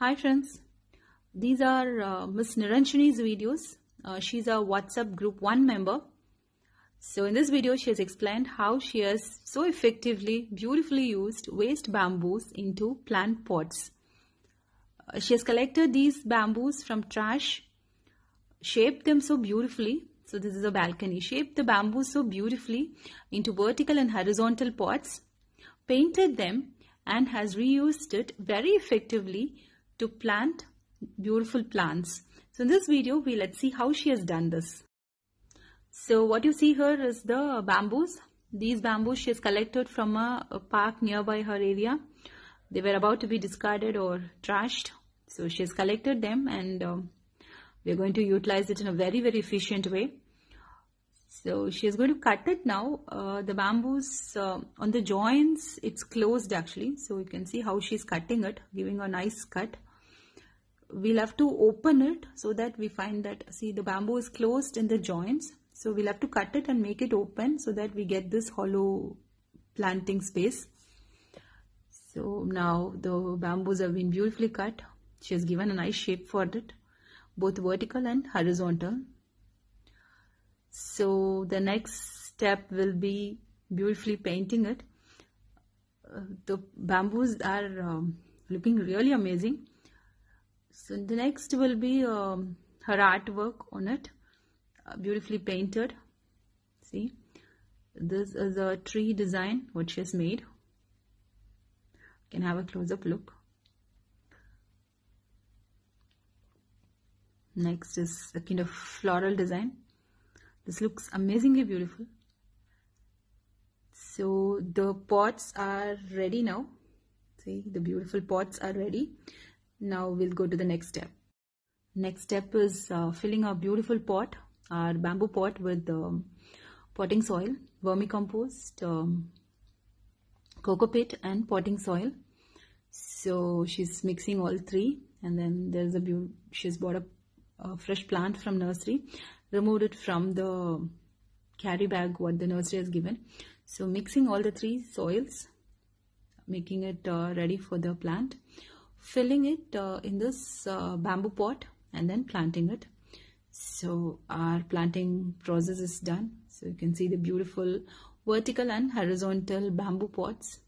Hi friends, these are uh, Miss Niranjani's videos. Uh, she's a WhatsApp group 1 member. So in this video, she has explained how she has so effectively, beautifully used waste bamboos into plant pots. Uh, she has collected these bamboos from trash, shaped them so beautifully. So this is a balcony. Shaped the bamboos so beautifully into vertical and horizontal pots, painted them and has reused it very effectively to plant beautiful plants. So in this video, we let's see how she has done this. So what you see here is the bamboos. These bamboos she has collected from a, a park nearby her area. They were about to be discarded or trashed. So she has collected them and um, we're going to utilize it in a very, very efficient way. So she is going to cut it now. Uh, the bamboos uh, on the joints, it's closed actually. So you can see how she's cutting it, giving a nice cut we'll have to open it so that we find that see the bamboo is closed in the joints so we'll have to cut it and make it open so that we get this hollow planting space so now the bamboos have been beautifully cut she has given a nice shape for it both vertical and horizontal so the next step will be beautifully painting it uh, the bamboos are um, looking really amazing so the next will be um, her artwork on it, uh, beautifully painted. See, this is a tree design which she has made. You can have a close-up look. Next is a kind of floral design. This looks amazingly beautiful. So the pots are ready now. See, the beautiful pots are ready. Now we'll go to the next step. Next step is uh, filling our beautiful pot, our bamboo pot with um, potting soil, vermicompost, um, coco pit and potting soil. So she's mixing all three and then there's a she's bought a, a fresh plant from nursery, removed it from the carry bag what the nursery has given. So mixing all the three soils, making it uh, ready for the plant filling it uh, in this uh, bamboo pot and then planting it so our planting process is done so you can see the beautiful vertical and horizontal bamboo pots